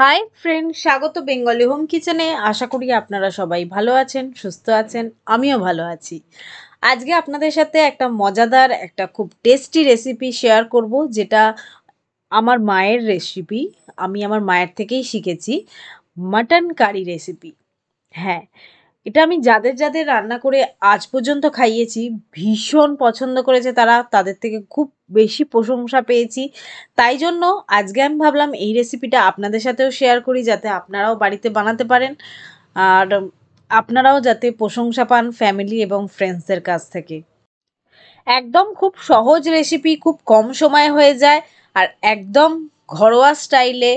high friend স্বাগত Bengali home কিচেনে আশা করি আপনারা সবাই ভালো আছেন সুস্থ আছেন আমিও ভালো আছি আজকে আপনাদের সাথে একটা মজাদার একটা খুব টেস্টি রেসিপি শেয়ার করব যেটা আমার মায়ের রেসিপি আমি আমার মায়ের থেকেই শিখেছি মাটন কারি রেসিপি হ্যাঁ এটা আমি যাদের যাদের রান্না করে আজ পর্যন্ত খাইয়েছি ভীষণ পছন্দ করেছে তারা তাদের থেকে খুব বেশি প্রশংসা পেয়েছি তাই জন্য আজকে আমি ভাবলাম এই রেসিপিটা আপনাদের সাথেও শেয়ার করি যাতে আপনারাও বাড়িতে বানাতে পারেন আর আপনারাও যাতে প্রশংসা পান ফ্যামিলি এবং ফ্রেন্ডসদের কাছ থেকে একদম খুব সহজ রেসিপি খুব কম সময়ে হয়ে যায় আর একদম ঘরোয়া স্টাইলে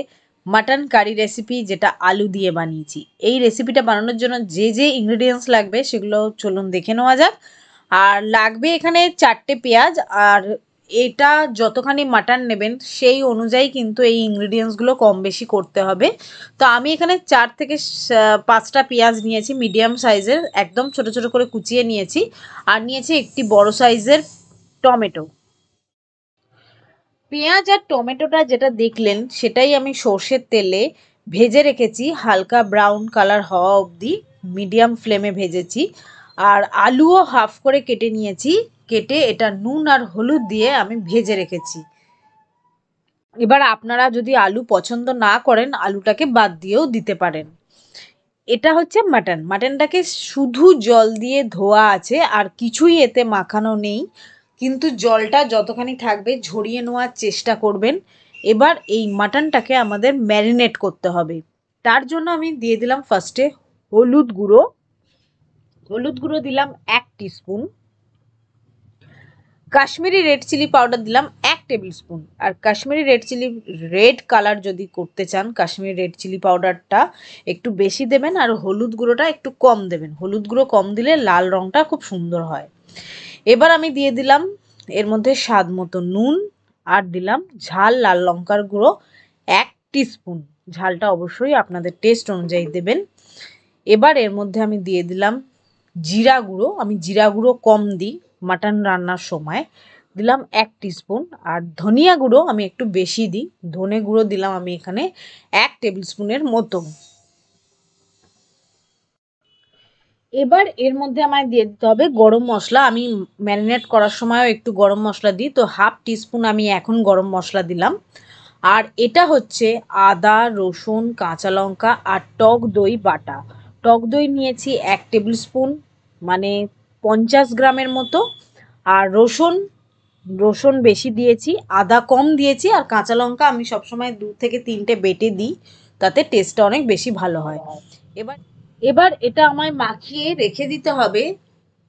মাটন কারি রেসিপি যেটা আলু দিয়ে বানিয়েছি এই রেসিপিটা বানানোর জন্য যে যে ইনগ্রিডিয়েন্টস লাগবে সেগুলো চলুন দেখে নেওয়া যাক আর লাগবে এখানে চারটে পেঁয়াজ আর এটা যতখানি মাটন নেবেন সেই অনুযায়ী কিন্তু এই ইনগ্রিডিয়েন্টসগুলো কম বেশি করতে হবে তো আমি এখানে চার থেকে পাঁচটা পেঁয়াজ নিয়েছি মিডিয়াম সাইজের একদম ছোট ছোট করে কুচিয়ে নিয়েছি আর নিয়েছি একটি বড় সাইজের টমেটো পেঁয়াজ আর টমেটোটা যেটা দেখলেন সেটাই আমি সর্ষের তেলে ভেজে রেখেছি হালকা ব্রাউন কালার হওয়া অবধি মিডিয়াম ফ্লেমে ভেজেছি আর আলুও হাফ করে কেটে নিয়েছি কেটে এটা নুন আর হলুদ দিয়ে আমি ভেজে রেখেছি এবার আপনারা যদি আলু পছন্দ না করেন আলুটাকে বাদ দিয়েও দিতে পারেন এটা হচ্ছে মাটন মাটনটাকে শুধু জল দিয়ে ধোয়া আছে আর কিছুই এতে মাখানো নেই কিন্তু জলটা যতখানি থাকবে ঝরিয়ে নেওয়ার চেষ্টা করবেন এবার এই মাটনটাকে আমাদের ম্যারিনেট করতে হবে তার জন্য আমি দিয়ে দিলাম ফার্স্টে হলুদ গুঁড়ো হলুদ গুঁড়ো দিলাম এক teaspoon Kashmiri red chilli powder দিলাম এক টেবিল স্পুন আর Kashmiri red chilli red colour যদি করতে চান কাশ্মীরি রেড চিলি পাউডারটা একটু বেশি দেবেন আর হলুদ গুঁড়োটা একটু কম দেবেন হলুদ গুঁড়ো কম দিলে লাল রঙটা খুব সুন্দর হয় এবার আমি দিয়ে দিলাম এর মধ্যে স্বাদ মতো নুন আর দিলাম ঝাল লাল লঙ্কার গুঁড়ো এক টিস্পুন ঝালটা অবশ্যই আপনাদের টেস্ট অনুযায়ী দেবেন এবার এর মধ্যে আমি দিয়ে দিলাম জিরা গুঁড়ো আমি জিরা গুঁড়ো কম দিই মাটন রান্নার সময় দিলাম এক স্পুন আর ধনিয়া গুঁড়ো আমি একটু বেশি দিই ধনে গুঁড়ো দিলাম আমি এখানে এক টেবিল স্পুনের মতো এবার এর মধ্যে আমায় দিয়ে দিতে হবে গরম মশলা আমি ম্যারিনেট করার সময়ও একটু গরম মশলা দিই তো হাফ টিস্পুন আমি এখন গরম মশলা দিলাম আর এটা হচ্ছে আদা রসুন কাঁচা লঙ্কা আর টক দই বাটা টক দই নিয়েছি এক টেবিল স্পুন মানে পঞ্চাশ গ্রামের মতো আর রসুন রসুন বেশি দিয়েছি আদা কম দিয়েছি আর কাঁচা লঙ্কা আমি সবসময় দু থেকে তিনটে বেটে দিই তাতে টেস্টটা অনেক বেশি ভালো হয় এবার এবার এটা আমায় মাখিয়ে রেখে দিতে হবে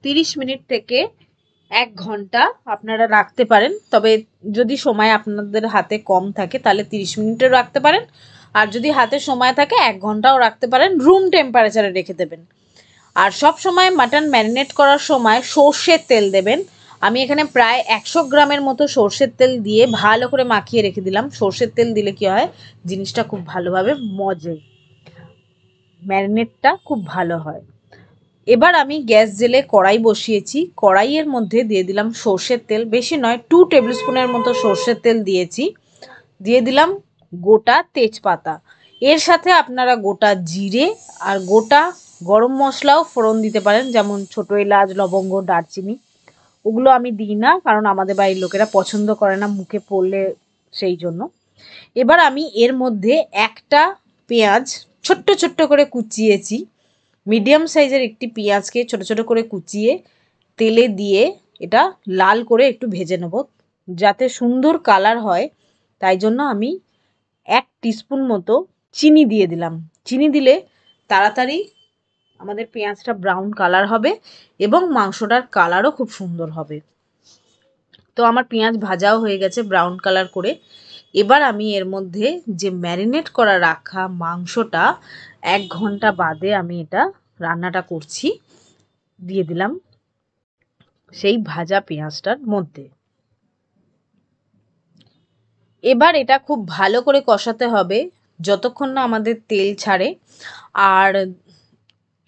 30 মিনিট থেকে এক ঘন্টা আপনারা রাখতে পারেন তবে যদি সময় আপনাদের হাতে কম থাকে তাহলে 30 মিনিটেও রাখতে পারেন আর যদি হাতে সময় থাকে এক ঘন্টাও রাখতে পারেন রুম টেম্পারেচারে রেখে দেবেন আর সব সময় মাটন ম্যারিনেট করার সময় সর্ষের তেল দেবেন আমি এখানে প্রায় একশো গ্রামের মতো সর্ষের তেল দিয়ে ভালো করে মাখিয়ে রেখে দিলাম সর্ষের তেল দিলে কি হয় জিনিসটা খুব ভালোভাবে মজে ম্যারিনেটটা খুব ভালো হয় এবার আমি গ্যাস জেলে কড়াই বসিয়েছি কড়াইয়ের মধ্যে দিয়ে দিলাম সর্ষের তেল বেশি নয় টু টেবিল স্পুনের মতো সর্ষের তেল দিয়েছি দিয়ে দিলাম গোটা তেজপাতা এর সাথে আপনারা গোটা জিরে আর গোটা গরম মশলাও ফোড়ন দিতে পারেন যেমন ছোটো এলাচ লবঙ্গ দারচিনি ওগুলো আমি দিই না কারণ আমাদের বাড়ির লোকেরা পছন্দ করে না মুখে পড়লে সেই জন্য এবার আমি এর মধ্যে একটা পেঁয়াজ ছোট্ট ছোট্ট করে কুচিয়েছি মিডিয়াম সাইজের একটি পেঁয়াজকে ছোট ছোট করে কুচিয়ে তেলে দিয়ে এটা লাল করে একটু ভেজে নেব যাতে সুন্দর কালার হয় তাই জন্য আমি এক টিস্পুন মতো চিনি দিয়ে দিলাম চিনি দিলে তাড়াতাড়ি আমাদের পেঁয়াজটা ব্রাউন কালার হবে এবং মাংসটার কালারও খুব সুন্দর হবে তো আমার পেঁয়াজ ভাজাও হয়ে গেছে ব্রাউন কালার করে এবার আমি এর মধ্যে যে ম্যারিনেট করা রাখা মাংসটা এক ঘন্টা বাদে আমি এটা রান্নাটা করছি দিয়ে দিলাম সেই ভাজা পেঁয়াজটার মধ্যে এবার এটা খুব ভালো করে কষাতে হবে যতক্ষণ না আমাদের তেল ছাড়ে আর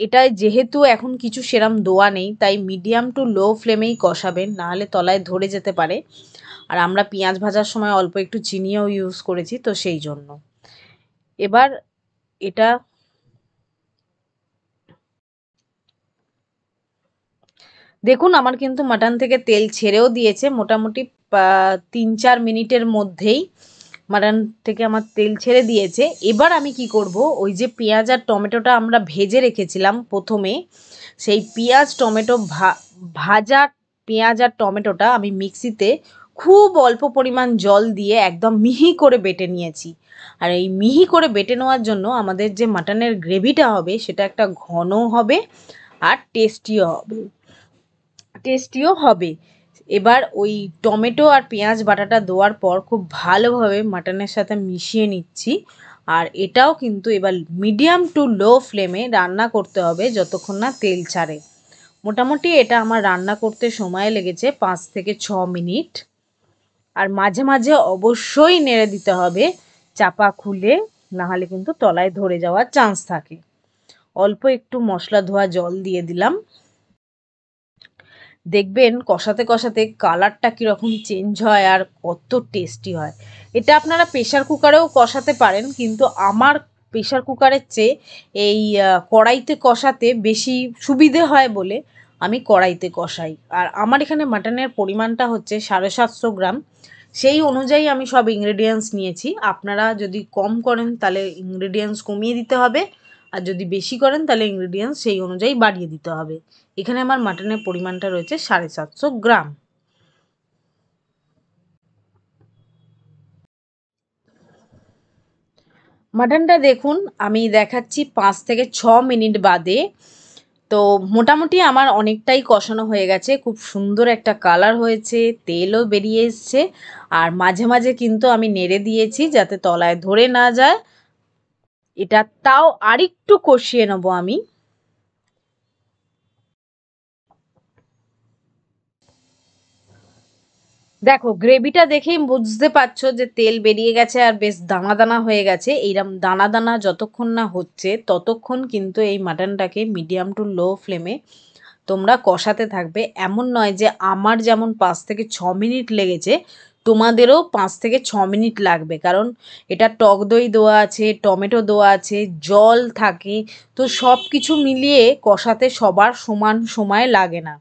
এটা যেহেতু এখন কিছু সেরাম দোয়া নেই তাই মিডিয়াম টু লো ফ্লেমেই কষাবেন নাহলে তলায় ধরে যেতে পারে আর আমরা পেঁয়াজ ভাজার সময় অল্প একটু চিনিও ইউজ করেছি তো সেই জন্য এবার এটা দেখুন আমার কিন্তু মাটন থেকে তেল ছেড়েও দিয়েছে মোটামুটি তিন চার মিনিটের মধ্যেই মাটন থেকে আমার তেল ছেড়ে দিয়েছে এবার আমি কি করব ওই যে পেঁয়াজ আর টমেটোটা আমরা ভেজে রেখেছিলাম প্রথমে সেই পেঁয়াজ টমেটো ভা ভাজা পেঁয়াজ আর টমেটোটা আমি মিক্সিতে খুব অল্প পরিমাণ জল দিয়ে একদম মিহি করে বেটে নিয়েছি আর এই মিহি করে বেটে নেওয়ার জন্য আমাদের যে মাটনের গ্রেভিটা হবে সেটা একটা ঘন হবে আর টেস্টিও হবে টেস্টিও হবে এবার ওই টমেটো আর পেঁয়াজ বাটাটা দেওয়ার পর খুব ভালোভাবে মাটনের সাথে মিশিয়ে নিচ্ছি আর এটাও কিন্তু এবার মিডিয়াম টু লো ফ্লেমে রান্না করতে হবে যতক্ষণ না তেল ছাড়ে মোটামুটি এটা আমার রান্না করতে সময় লেগেছে পাঁচ থেকে ছ মিনিট আর মাঝে মাঝে অবশ্যই নেড়ে দিতে হবে চাপা খুলে নাহলে কিন্তু তলায় ধরে যাওয়ার চান্স থাকে অল্প একটু মশলা ধোয়া জল দিয়ে দিলাম দেখবেন কষাতে কষাতে কালারটা কীরকম চেঞ্জ হয় আর কত টেস্টি হয় এটা আপনারা প্রেশার কুকারেও কষাতে পারেন কিন্তু আমার প্রেশার কুকারের চেয়ে এই কড়াইতে কষাতে বেশি সুবিধে হয় বলে আমি কড়াইতে কষাই আর আমার এখানে মাটনের পরিমাণটা হচ্ছে সাড়ে সাতশো গ্রাম সেই অনুযায়ী আমি সব ইনগ্রেডিয়েন্টস নিয়েছি আপনারা যদি কম করেন তাহলে ইনগ্রেডিয়েন্টস কমিয়ে দিতে হবে আর যদি বেশি করেন তাহলে ইনগ্রেডিয়েন্টস সেই অনুযায়ী বাড়িয়ে দিতে হবে এখানে আমার মাটনের পরিমাণটা রয়েছে সাড়ে সাতশো গ্রাম মাটনটা দেখুন আমি দেখাচ্ছি পাঁচ থেকে ছ মিনিট বাদে তো মোটামুটি আমার অনেকটাই কষানো হয়ে গেছে খুব সুন্দর একটা কালার হয়েছে তেলও বেরিয়ে এসছে আর মাঝে মাঝে কিন্তু আমি নেড়ে দিয়েছি যাতে তলায় ধরে না যায় এটা তাও আরেকটু কষিয়ে নেবো আমি দেখো গ্রেভিটা দেখেই বুঝতে পারছো যে তেল বেরিয়ে গেছে আর বেশ দানা দানা হয়ে গেছে এইরকম দানা দানা যতক্ষণ না হচ্ছে ততক্ষণ কিন্তু এই মাটনটাকে মিডিয়াম টু লো ফ্লেমে তোমরা কষাতে থাকবে এমন নয় যে আমার যেমন পাঁচ থেকে ছ মিনিট লেগেছে তোমাদেরও পাঁচ থেকে ছ মিনিট লাগবে কারণ এটা টক দই দেওয়া আছে টমেটো দেওয়া আছে জল থাকে তো সব কিছু মিলিয়ে কষাতে সবার সমান সময় লাগে না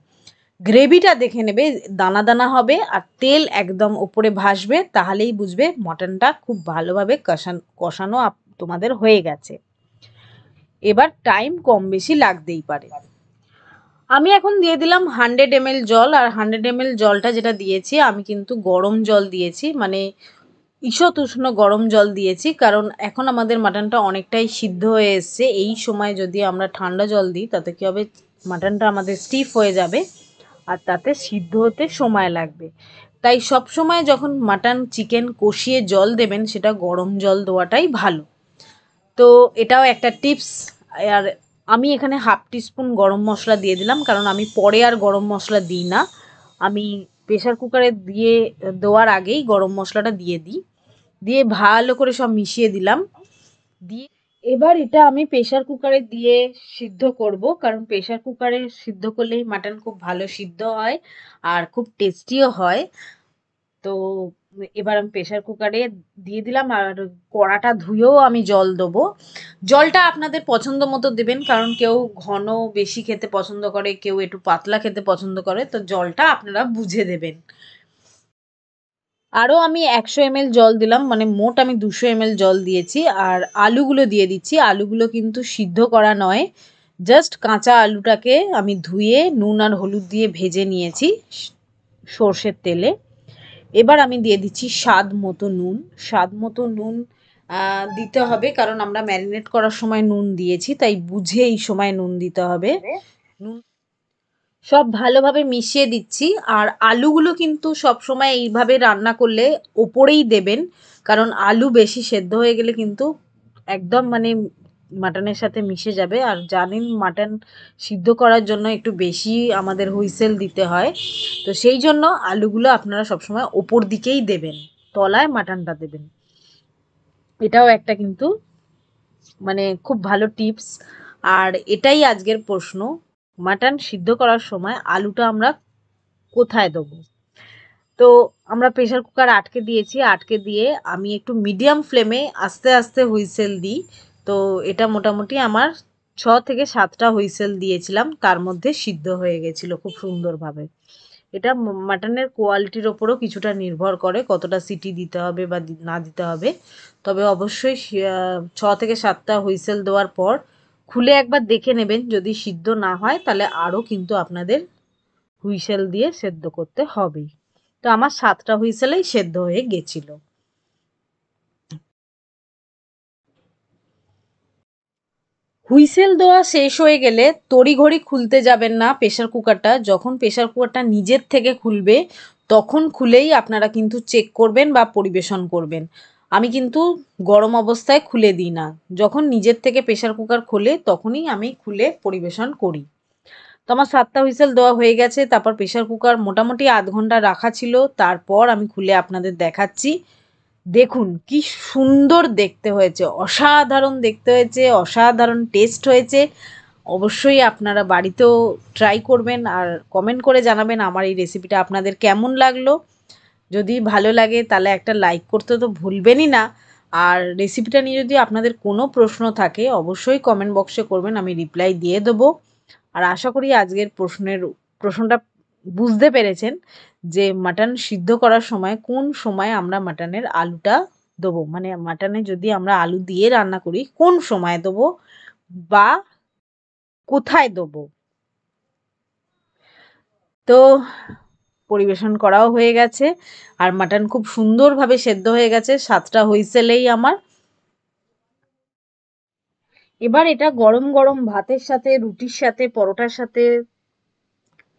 গ্রেভিটা দেখে নেবে দানা দানা হবে আর তেল একদম ওপরে ভাসবে তাহলেই বুঝবে মটনটা খুব ভালোভাবে কষান কষানো তোমাদের হয়ে গেছে এবার টাইম কম বেশি লাগতেই পারে আমি এখন দিয়ে দিলাম হান্ড্রেড এম জল আর হান্ড্রেড এম জলটা যেটা দিয়েছি আমি কিন্তু গরম জল দিয়েছি মানে ঈষৎ উষ্ণ গরম জল দিয়েছি কারণ এখন আমাদের মাটনটা অনেকটাই সিদ্ধ হয়ে এসছে এই সময় যদি আমরা ঠান্ডা জল দিই তাতে কী হবে মাটনটা আমাদের স্টিফ হয়ে যাবে আর তাতে সিদ্ধ হতে সময় লাগবে তাই সব সময় যখন মাটন চিকেন কষিয়ে জল দেবেন সেটা গরম জল দেওয়াটাই ভালো তো এটাও একটা টিপস আর আমি এখানে হাফ টিস্পুন গরম মশলা দিয়ে দিলাম কারণ আমি পরে আর গরম মশলা দিই না আমি প্রেশার কুকারে দিয়ে দেওয়ার আগেই গরম মশলাটা দিয়ে দিই দিয়ে ভালো করে সব মিশিয়ে দিলাম দিয়ে এবার এটা আমি প্রেশার কুকারে দিয়ে সিদ্ধ করব কারণ প্রেশার কুকারে সিদ্ধ করলেই মাটন খুব ভালো সিদ্ধ হয় আর খুব টেস্টিও হয় তো এবার আমি প্রেশার কুকারে দিয়ে দিলাম আর কড়াটা ধুয়েও আমি জল দেবো জলটা আপনাদের পছন্দ মতো দেবেন কারণ কেউ ঘন বেশি খেতে পছন্দ করে কেউ একটু পাতলা খেতে পছন্দ করে তো জলটা আপনারা বুঝে দেবেন আরও আমি একশো এমএল জল দিলাম মানে মোট আমি দুশো এমএল জল দিয়েছি আর আলুগুলো দিয়ে দিচ্ছি আলুগুলো কিন্তু সিদ্ধ করা নয় জাস্ট কাঁচা আলুটাকে আমি ধুয়ে নুন আর হলুদ দিয়ে ভেজে নিয়েছি সর্ষের তেলে এবার আমি দিয়ে দিচ্ছি স্বাদ মতো নুন স্বাদ মতো নুন দিতে হবে কারণ আমরা ম্যারিনেট করার সময় নুন দিয়েছি তাই বুঝে এই সময় নুন দিতে হবে নুন সব ভালোভাবে মিশিয়ে দিচ্ছি আর আলুগুলো কিন্তু সব সময় এইভাবে রান্না করলে ওপরেই দেবেন কারণ আলু বেশি সেদ্ধ হয়ে গেলে কিন্তু একদম মানে মাটনের সাথে মিশে যাবে আর জানেন মাটন সিদ্ধ করার জন্য একটু বেশি আমাদের হুইসেল দিতে হয় তো সেই জন্য আলুগুলো আপনারা সবসময় ওপর দিকেই দেবেন তলায় মাটনটা দেবেন এটাও একটা কিন্তু মানে খুব ভালো টিপস আর এটাই আজকের প্রশ্ন মাটন সিদ্ধ করার সময় আলুটা আমরা কোথায় দেবো তো আমরা প্রেশার কুকার আটকে দিয়েছি আটকে দিয়ে আমি একটু মিডিয়াম ফ্লেমে আস্তে আস্তে হুইসেল দিই তো এটা মোটামুটি আমার ছ থেকে সাতটা হুইসেল দিয়েছিলাম তার মধ্যে সিদ্ধ হয়ে গেছিলো খুব সুন্দরভাবে এটা মাটনের কোয়ালিটির ওপরও কিছুটা নির্ভর করে কতটা সিটি দিতে হবে বা না দিতে হবে তবে অবশ্যই ছ থেকে সাতটা হুইসেল দেওয়ার পর খুলে একবার দেখে নেবেন যদি সিদ্ধ না হয় তাহলে আরও কিন্তু আপনাদের হুইসেল দিয়ে সেদ্ধ করতে হবেই তো আমার সাতটা হুইসেলেই সেদ্ধ হয়ে গেছিল হুইসেল দেওয়া শেষ হয়ে গেলে তড়িঘড়ি খুলতে যাবেন না প্রেশার কুকারটা যখন প্রেশার কুকারটা নিজের থেকে খুলবে তখন খুলেই আপনারা কিন্তু চেক করবেন বা পরিবেশন করবেন আমি কিন্তু গরম অবস্থায় খুলে দিই না যখন নিজের থেকে প্রেশার কুকার খোলে তখনই আমি খুলে পরিবেশন করি তো আমার সাতটা হুইসেল দেওয়া হয়ে গেছে তারপর প্রেশার কুকার মোটামুটি আধ ঘন্টা রাখা ছিল তারপর আমি খুলে আপনাদের দেখাচ্ছি দেখুন কি সুন্দর দেখতে হয়েছে অসাধারণ দেখতে হয়েছে অসাধারণ টেস্ট হয়েছে অবশ্যই আপনারা বাড়িতেও ট্রাই করবেন আর কমেন্ট করে জানাবেন আমার এই রেসিপিটা আপনাদের কেমন লাগলো যদি ভালো লাগে তাহলে একটা লাইক করতে তো ভুলবেনই না আর রেসিপিটা নিয়ে যদি আপনাদের কোনো প্রশ্ন থাকে অবশ্যই কমেন্ট বক্সে করবেন আমি রিপ্লাই দিয়ে দেবো আর আশা করি আজকের প্রশ্নের প্রশ্নটা বুঝতে পেরেছেন যে মাটন সিদ্ধ করার সময় কোন সময় আমরা মাটনের আলুটা দেবো মানে মাটনে যদি আমরা আলু দিয়ে রান্না করি কোন সময় দেবো বা কোথায় দেবো তো পরিবেশন করাও হয়ে গেছে আর মাটন খুব সুন্দরভাবে সেদ্ধ হয়ে গেছে সাতটা হুইসেলেই আমার এবার এটা গরম গরম ভাতের সাথে রুটির সাথে পরোটার সাথে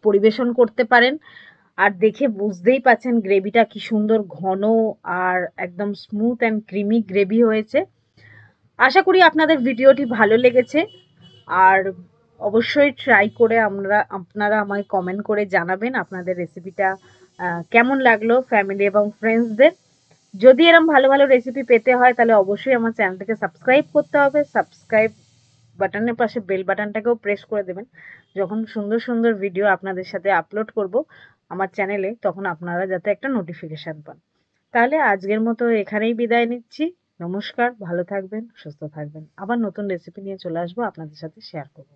পরিবেশন করতে পারেন আর দেখে বুঝতেই পাচ্ছেন গ্রেভিটা কি সুন্দর ঘন আর একদম স্মুথ অ্যান্ড ক্রিমি গ্রেভি হয়েছে আশা করি আপনাদের ভিডিওটি ভালো লেগেছে আর অবশ্যই ট্রাই করে আমরা আপনারা আমায় কমেন্ট করে জানাবেন আপনাদের রেসিপিটা কেমন লাগলো ফ্যামিলি এবং ফ্রেন্ডসদের যদি এরম ভালো ভালো রেসিপি পেতে হয় তাহলে অবশ্যই আমার চ্যানেলটাকে সাবস্ক্রাইব করতে হবে সাবস্ক্রাইব বাটনের পাশে বেল বাটনটাকেও প্রেস করে দেবেন যখন সুন্দর সুন্দর ভিডিও আপনাদের সাথে আপলোড করব আমার চ্যানেলে তখন আপনারা যাতে একটা নোটিফিকেশান পান তাহলে আজকের মতো এখানেই বিদায় নিচ্ছি নমস্কার ভালো থাকবেন সুস্থ থাকবেন আবার নতুন রেসিপি নিয়ে চলে আসবো আপনাদের সাথে শেয়ার করবো